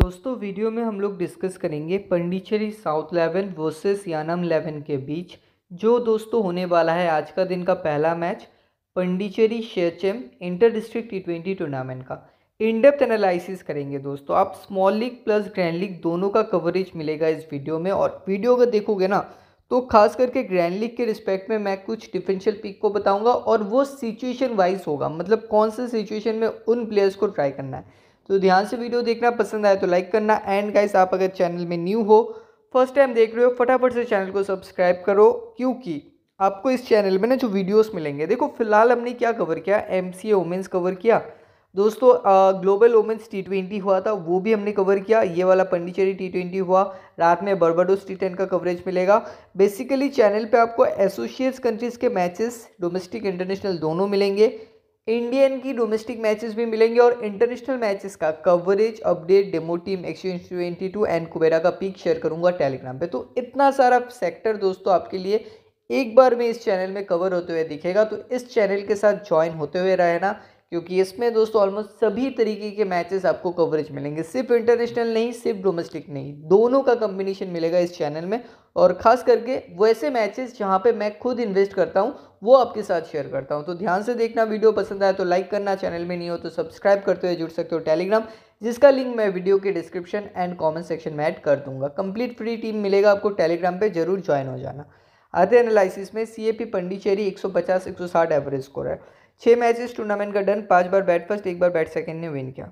दोस्तों वीडियो में हम लोग डिस्कस करेंगे Pondicherry south eleven versus Yanam eleven के बीच जो दोस्तों होने वाला है आज का दिन का पहला मैच पंडिचेरी शेचम inter district T twenty tournament का इन डेप्थ एनालिसिस करेंगे दोस्तों आप small league plus grand league दोनों का कवरेज मिलेगा इस वीडियो में और वीडियो अगर देखोगे ना तो खास करके ग्रैंड लीग के रिस्पेक्ट में मैं कुछ डिफरेंशियल पिक को बताऊंगा और वो सिचुएशन वाइज होगा मतलब कौन से सिचुएशन में उन प्लेयर्स को ट्राई करना है तो ध्यान से वीडियो देखना पसंद आए तो लाइक करना एंड गाइस आप अगर चैनल में न्यू हो फर्स्ट टाइम देख रहे हो फटाफट से चैनल को सब्सक्राइब करो क्योंकि आपको इस चैनल में ना जो वीडियोस मिलेंगे देखो फिलहाल हमने क्या कवर किया एम सी वोमेंस कवर किया दोस्तों ग्लोबल वोमेंस टी ट्वेंटी हुआ था वो भी हमने कवर किया ये वाला पंडिचेरी टी ट्वेंटी हुआ रात में बर्बाडोस टी टेन का कवरेज मिलेगा बेसिकली चैनल पे आपको एसोसिएट्स कंट्रीज़ के मैचेस डोमेस्टिक इंटरनेशनल दोनों मिलेंगे इंडियन की डोमेस्टिक मैचेस भी मिलेंगे और इंटरनेशनल मैचेस का coverage update demo team exchange twenty two and Kubera का पिक शेयर करूंगा टेलीग्राम पे तो इतना सारा सेक्टर दोस्तों आपके लिए एक बार में इस चैनल में कवर होते हुए दिखेगा तो इस चैनल के साथ ज्वाइन होते हुए रहना क्योंकि इसमें दोस्तों ऑलमोस्ट सभी तरीके के मैचेस आपको कवरेज मिलेंगे सिर्फ इंटरनेशनल नहीं सिर्फ डोमेस्टिक नहीं दोनों का कम्बिनेशन मिलेगा इस चैनल में और ख़ास करके वैसे मैचेस जहां पे मैं खुद इन्वेस्ट करता हूँ वो आपके साथ शेयर करता हूँ तो ध्यान से देखना वीडियो पसंद आए तो लाइक करना चैनल में नहीं हो तो सब्सक्राइब करते हुए जुड़ सकते हो टेलीग्राम जिसका लिंक मैं वीडियो के डिस्क्रिप्शन एंड कॉमेंट सेक्शन में ऐड कर दूंगा कंप्लीट फ्री टीम मिलेगा आपको टेलीग्राम पर जरूर ज्वाइन हो जाना आधे एनालिसिस में सी ए पी पंडीचेरी एक सौ एवरेज स्कोर है छः इस टूर्नामेंट का डन पांच बार बैट फर्स्ट एक बार बैट सेकंड ने विन किया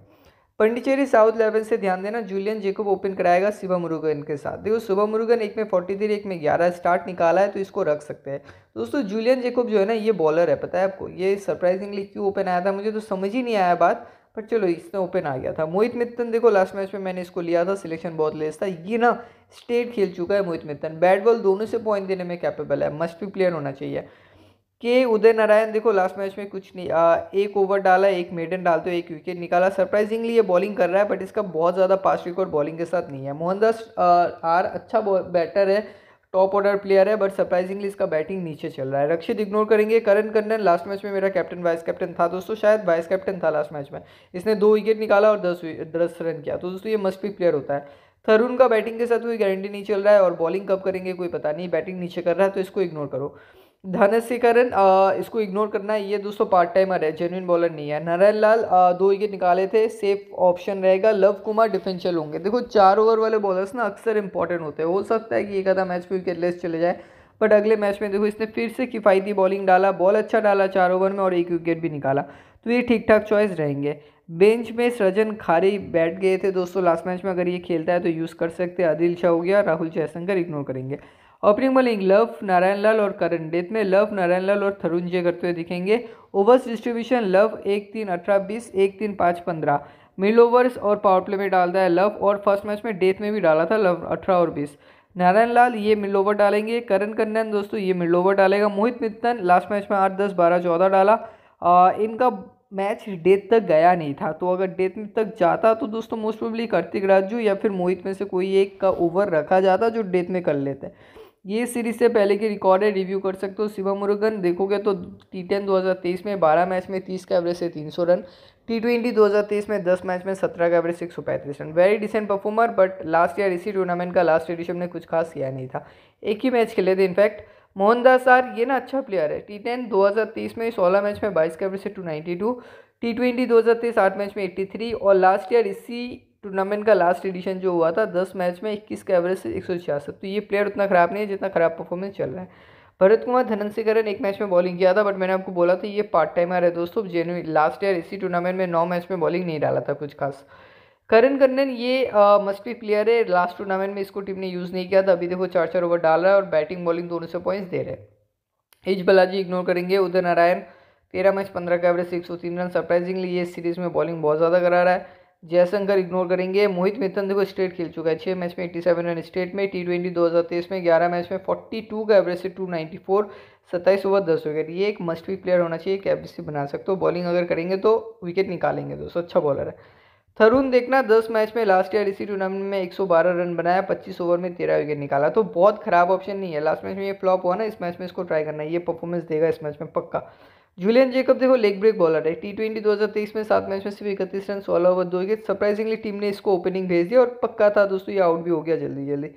पंडिचेरी साउथ इलेवन से ध्यान देना जूलियन जेकोब ओपन कराएगा शिवा मुरुगन के साथ देखो शिवा मुरुगन एक में फोर्टी थ्री एक में ग्यारह स्टार्ट निकाला है तो इसको रख सकते हैं दोस्तों जूलियन जेकोब जो है ना ये बॉलर है पता है आपको ये सरप्राइजिंगली क्यों ओपन आया था मुझे तो समझ ही नहीं आया बात पर चलो इसने ओपन आ गया था मोहित मित्तन देखो लास्ट मैच में मैंने इसको लिया था सिलेक्शन बहुत लेस था ये ना स्टेट खेल चुका है मोहित मित्तन बैट बॉल दोनों से पॉइंट देने में कैपेबल है मस्ट भी प्लेयर होना चाहिए के उदय नारायण देखो लास्ट मैच में कुछ नहीं आ, एक ओवर डाला एक मेडन डालते हुए एक विकेट निकाला सरप्राइजिंगली ये बॉलिंग कर रहा है बट इसका बहुत ज़्यादा पास रिकॉर्ड बॉलिंग के साथ नहीं है मोहनदास आर अच्छा बैटर है टॉप ऑर्डर प्लेयर है बट सरप्राइजिंगली इसका बैटिंग नीचे चल रहा है रक्षित इग्नोर करेंगे करण कन्नन लास्ट मैच में मेरा कैप्टन वाइस कैप्टन था दोस्तों शायद वाइस कैप्टन था लास्ट मैच में इसने दो विकेट निकाला और दस दस रन किया तो दोस्तों ये मस्ट भी प्लेयर होता है थरुण का बैटिंग के साथ कोई गारंटी नहीं चल रहा है और बॉलिंग कब करेंगे कोई पता नहीं बैटिंग नीचे कर रहा है तो इसको इग्नोर करो धनसीकरण इसको इग्नोर करना है ये दोस्तों पार्ट टाइमर है जेनुइन बॉलर नहीं है नारायण लाल दो विकेट निकाले थे सेफ ऑप्शन रहेगा लव कुमार डिफेंशियल होंगे देखो चार ओवर वाले बॉलर्स ना अक्सर इंपॉर्टेंट होते हैं हो सकता है कि एक आधा मैच में लेस चले जाए बट अगले मैच में देखो इसने फिर से किफ़ायती बॉलिंग डाला बॉल अच्छा डाला चार ओवर में और एक विकेट भी निकाला तो ये ठीक ठाक चॉइस रहेंगे बेंच में सृजन खारे बैठ गए थे दोस्तों लास्ट मैच में अगर ये खेलता है तो यूज़ कर सकते हैं आदिल शाह हो गया राहुल जयशंकर इग्नोर करेंगे ओपनिंग बॉलिंग लव नारायण लाल और करण डेथ में लव नारायण लाल और थरुण जय करते हुए दिखेंगे ओवर्स डिस्ट्रीब्यूशन लव एक तीन अठारह बीस एक तीन पाँच पंद्रह मिल ओवर्स और पावर प्ले में डालता है लव और फर्स्ट मैच में डेथ में भी डाला था लव अठारह और बीस नारायण लाल ये मिल ओवर डालेंगे करण कन्यान दोस्तों ये मिल ओवर डालेगा मोहित मित्तन लास्ट मैच में आठ दस बारह चौदह डाला आ, इनका मैच डेथ तक गया नहीं था तो अगर डेथ तक जाता तो दोस्तों मोस्ट प्रोबली कार्तिक राजू या फिर मोहित में से कोई एक का ओवर रखा जाता जो डेथ में कर लेते हैं ये सीरीज से पहले की है रिव्यू कर सकते हो शिवम मुरुगन देखोगे तो टी टेन दो में बारह मैच में तीस का एवरेज से तीन सौ रन टी ट्वेंटी दो में दस मैच में सत्रह का एवरेज एक सौ पैंतीस run very decent performer but last year इसी टूर्नामेंट का लास्ट एडिशन में कुछ खास किया नहीं था एक ही मैच खेले थे इनफैक्ट मोहनदास आर ये ना अच्छा प्लेयर है टी टेन दो में सोलह मैच में बाईस का एवरेज से two ninety two T twenty दो हज़ार तेईस आठ मैच में एट्टी थ्री और लास्ट ईयर इसी टूर्नामेंट का लास्ट एडिशन जो हुआ था दस मैच में इक्कीस का एवरेज से एक सौ छियासठ तो ये प्लेयर उतना ख़राब नहीं है जितना खराब परफॉर्मेंस चल रहा है भरत कुमार धनंसीकरण एक मैच में बॉलिंग किया था बट मैंने आपको बोला था ये पार्ट टाइमर है दोस्तों जेनुइन लास्ट ईयर इसी टूर्नामेंट में नौ मैच में बॉलिंग नहीं डाला था कुछ खास करण कर्णन ये मस्ट भी प्लेयर है लास्ट टूर्नामेंट में इसको टीम ने यूज़ नहीं किया था अभी देखो चार चार ओवर डाल रहा है और बैटिंग बॉलिंग दोनों से पॉइंट्स दे रहे हैं इज बलाजी इग्नोर करेंगे उदय नारायण तेरह मैच पंद्रह का एवरेज एक सौ तीन रन सरप्राइजिंगली ये सीरीज़ में बॉलिंग बहुत ज़्यादा करा रहा है जयशंकर इग्नोर करेंगे मोहित मित्तल देखो स्टेट खेल चुका है छः मैच में 87 रन स्टेट में टी ट्वेंटी दो हज़ार तेईस में ग्यारह मैच में 42 का एवरेज से 294 सत्ताईस ओवर दस विकेट ये एक मस्ट भी प्लेयर होना चाहिए से बना सकते हो बॉलिंग अगर करेंगे तो विकेट निकालेंगे दोस्तों अच्छा बॉलर है थरुन देखना दस मैच में लास्ट ईयर इसी टूर्नामेंट में 112 रन बनाया पच्चीस ओवर में तेरह विकेट निकाला तो बहुत खराब ऑप्शन नहीं है लास्ट मैच में ये फ्लॉप हुआ ना इस मैच में इसको ट्राई करना है ये परफॉर्मेंस देगा इस मैच में पक्का जुलियन जेकब देखो लेग ब्रेक बॉलर है टी ट्वेंटी दो हज़ार तेईस में सात मैच में सिर्फ इकतीस रन सोलह ओवर दो विकेट सरप्राइजिंगली टीम ने इसको ओपनिंग भेज दिया और पक्का था दोस्तों ये आउट भी हो गया जल्दी जल्दी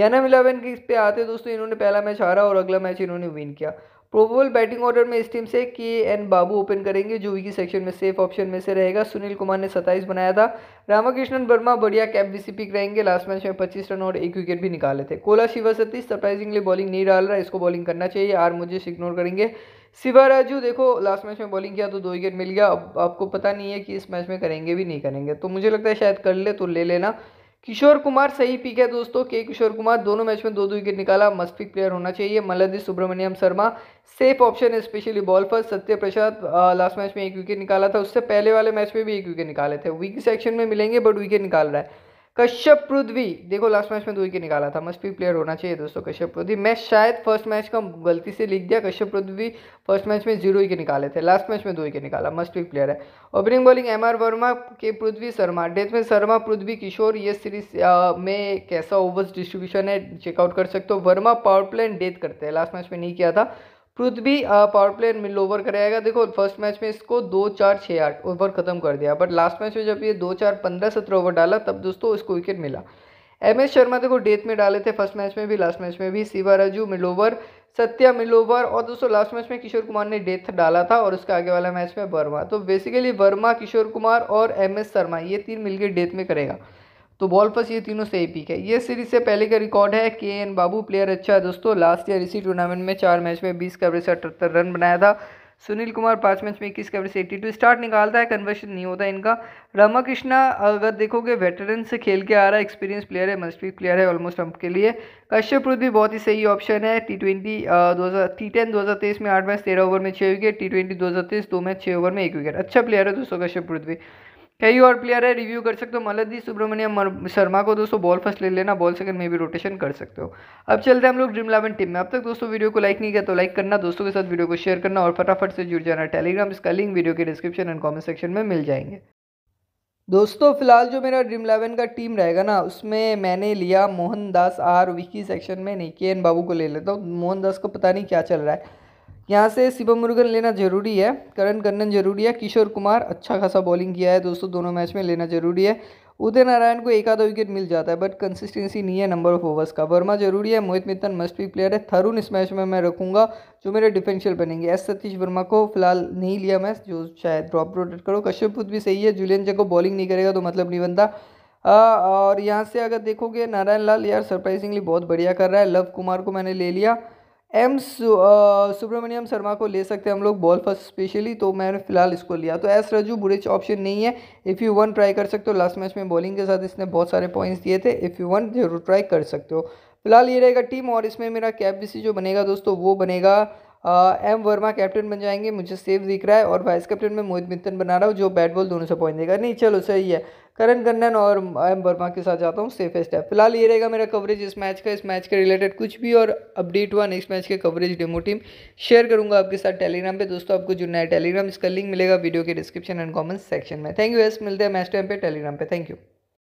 यानम इलेवन के इस पे आते दोस्तों इन्होंने पहला मैच हारा और अगला मैच इन्होंने विन किया प्रोबेबल बैटिंग ऑर्डर में इस टीम से के एन बाबू ओपन करेंगे जो वी की सेक्शन में सेफ ऑप्शन में से रहेगा सुनील कुमार ने सत्ताईस बनाया था रामाकृष्णन वर्मा बढ़िया कैप बीसी पिक रहेंगे लास्ट मैच में पच्चीस रन और एक विकेट भी निकाले थे कोला शिवा सतीश सरप्राइजिंगली बॉलिंग नहीं डाल रहा इसको बॉलिंग करना चाहिए आर मुझे इग्नोर करेंगे शिवा राजू देखो लास्ट मैच में बॉलिंग किया तो दो विकेट मिल गया अब आपको पता नहीं है कि इस मैच में करेंगे भी नहीं करेंगे तो मुझे लगता है शायद कर ले तो ले लेना किशोर कुमार सही पिक है दोस्तों के किशोर कुमार दोनों मैच में दो दो विकेट निकाला मस्ट पिक प्लेयर होना चाहिए मल्लदी सुब्रमण्यम शर्मा सेफ ऑप्शन है स्पेशली बॉल पर सत्य प्रसाद लास्ट मैच में एक विकेट निकाला था उससे पहले वाले मैच में भी एक विकेट निकाले थे वीक सेक्शन में मिलेंगे बट विकेट निकाल रहा है कश्यप पृथ्वी देखो लास्ट मैच में दो विकेट निकाला था मस्ट भी प्लेयर होना चाहिए दोस्तों कश्यप पृथ्वी मैं शायद फर्स्ट मैच का गलती से लिख दिया कश्यप पृथ्वी फर्स्ट मैच में जीरो विकेट निकाले थे लास्ट मैच में दो विकेट निकाला मस्ट भी प्लेयर है opening bowling M R Varma K Prithvi Sharma death में शर्मा पृथ्वी किशोर ये सीरीज में कैसा ओवर्स डिस्ट्रीब्यूशन है चेकआउट कर सकते हो वर्मा पावर प्लेन डेथ करते हैं लास्ट मैच में नहीं किया था Prithvi power play mid over कराएगा देखो फर्स्ट मैच में इसको दो चार छः आठ ओवर ख़त्म कर दिया बट लास्ट मैच में जब ये दो चार पंद्रह सत्रह ओवर डाला तब दोस्तों इसको विकेट मिला एम एस शर्मा देखो डेथ में डाले थे फर्स्ट मैच में भी लास्ट मैच में भी Shiva Raju mid over Satya mid over और दोस्तों लास्ट मैच में किशोर कुमार ने डेथ डाला था और उसके आगे वाला मैच में वर्मा तो बेसिकली वर्मा किशोर कुमार और एम एस शर्मा ये तीन मिलकर डेथ में करेगा तो बॉल पास ये तीनों से ही पीक है ये सीरीज से पहले का रिकॉर्ड है के एन बाबू प्लेयर अच्छा है दोस्तों लास्ट ईयर इसी टूर्नामेंट में चार मैच में बीस कवरेज से अठहत्तर रन बनाया था सुनील कुमार पाँच मैच में इक्कीस कवरेज से एट्टी टू स्टार्ट निकालता है कन्वर्शन नहीं होता इनका रामाकृष्णा अगर देखोगे वेटरन से खेल के आ रहा है एक्सपीरियंस प्लेयर है मस्ट प्लेयर है ऑलमोस्ट हम के लिए कश्यप रुद भी बहुत ही सही ऑप्शन है टी ट्वेंटी दो हज़ार टी टेन दो हज़ार तेईस में आठ मैच तेरह ओवर में छः विकेट टी ट्वेंटी दो हज़ार तेईस दो मैच छः ओवर में एक विकेट अच्छा प्लेयर है दोस्तों कश्यप रुद भी कई और प्लेयर है रिव्यू कर सकते हो मलदी सुब्रमण्यम शर्मा को दोस्तों बॉल फर्स्ट ले लेना बॉल सेकंड में भी रोटेशन कर सकते हो अब चलते हैं हम लोग ड्रीम इलेवन टीम में अब तक दोस्तों वीडियो को लाइक नहीं किया तो लाइक करना दोस्तों के साथ वीडियो को शेयर करना और फटाफट से जुड़ जाना टेलीग्राम इसका लिंक वीडियो के डिस्क्रिप्शन एंड कॉमेंट सेक्शन में मिल जाएंगे दोस्तों फिलहाल जो मेरा ड्रीम इलेवन का टीम रहेगा ना उसमें मैंने लिया मोहनदास आर विकी सेक्शन में नहीं के एन बाबू को ले लेता हूँ मोहनदास को पता नहीं क्या चल रहा है यहाँ से शिवम मुर्गन लेना जरूरी है करण कन्नन जरूरी है किशोर कुमार अच्छा खासा बॉलिंग किया है दोस्तों दोनों मैच में लेना जरूरी है उदय नारायण को एक आधा विकेट मिल जाता है बट कंसिस्टेंसी नहीं है नंबर ऑफ ओवर्स का वर्मा जरूरी है मोहित मित्तन मस्ट भी प्लेयर है थरुण इस मैच में मैं रखूंगा जो मेरे डिफेंशियल बनेंगे एस सतीश वर्मा को फिलहाल नहीं लिया मैच जो शायद ड्रॉप रोटेट करो कश्यप खुद भी सही है जूलियन जब को बॉलिंग नहीं करेगा तो मतलब नहीं बनता आ, और यहाँ से अगर देखोगे नारायण लाल यार सरप्राइजिंगली बहुत बढ़िया कर रहा है लव कुमार को मैंने ले लिया एम सुब्रमण्यम शर्मा को ले सकते हैं हम लोग बॉल फर्स्ट स्पेशली तो मैंने फिलहाल इसको लिया तो एस रजू बुरे ऑप्शन नहीं है इफ़ यू वन ट्राई कर सकते हो लास्ट मैच में बॉलिंग के साथ इसने बहुत सारे पॉइंट्स दिए थे इफ़ यू वन जरूर ट्राई कर सकते हो फिलहाल ये रहेगा टीम और इसमें मेरा कैप बी जो बनेगा दोस्तों वो बनेगा एम वर्मा कैप्टन बन जाएंगे मुझे सेफ दिख रहा है और वाइस कैप्टन में मोहित मित्तन बना रहा हूँ जो बैट बॉल दोनों से पॉइंट देगा नहीं चलो सही है करण गन्नन और एम वर्मा के साथ जाता हूँ सेफेस्ट है फिलहाल ये रहेगा मेरा कवरेज इस मैच का इस मैच के रिलेटेड कुछ भी और अपडेट हुआ नेक्स्ट मैच के कवरेज डेमो टीम शेयर करूँगा आपके साथ टेलीग्राम पे दोस्तों आपको जुड़ना है टेलीग्राम इसका लिंक मिलेगा वीडियो के डिस्क्रिप्शन एंड कॉमेंट सेक्शन में थैंक यू एस मिलते हैं मैच टाइम पे टेलीग्राम पे थैंक यू